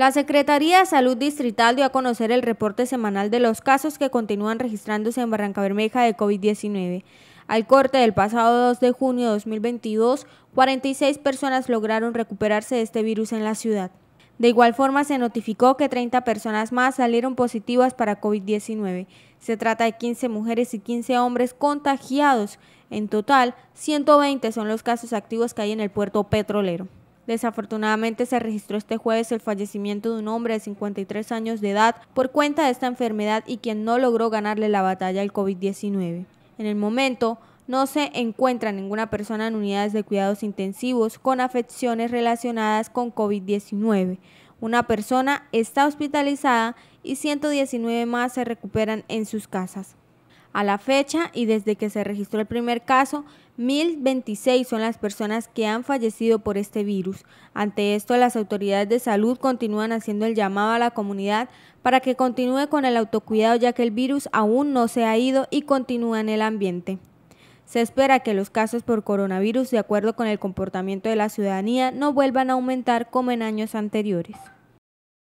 La Secretaría de Salud Distrital dio a conocer el reporte semanal de los casos que continúan registrándose en Barranca Bermeja de COVID-19. Al corte del pasado 2 de junio de 2022, 46 personas lograron recuperarse de este virus en la ciudad. De igual forma, se notificó que 30 personas más salieron positivas para COVID-19. Se trata de 15 mujeres y 15 hombres contagiados. En total, 120 son los casos activos que hay en el puerto petrolero. Desafortunadamente se registró este jueves el fallecimiento de un hombre de 53 años de edad por cuenta de esta enfermedad y quien no logró ganarle la batalla al COVID-19. En el momento, no se encuentra ninguna persona en unidades de cuidados intensivos con afecciones relacionadas con COVID-19. Una persona está hospitalizada y 119 más se recuperan en sus casas. A la fecha y desde que se registró el primer caso, 1.026 son las personas que han fallecido por este virus. Ante esto, las autoridades de salud continúan haciendo el llamado a la comunidad para que continúe con el autocuidado ya que el virus aún no se ha ido y continúa en el ambiente. Se espera que los casos por coronavirus, de acuerdo con el comportamiento de la ciudadanía, no vuelvan a aumentar como en años anteriores.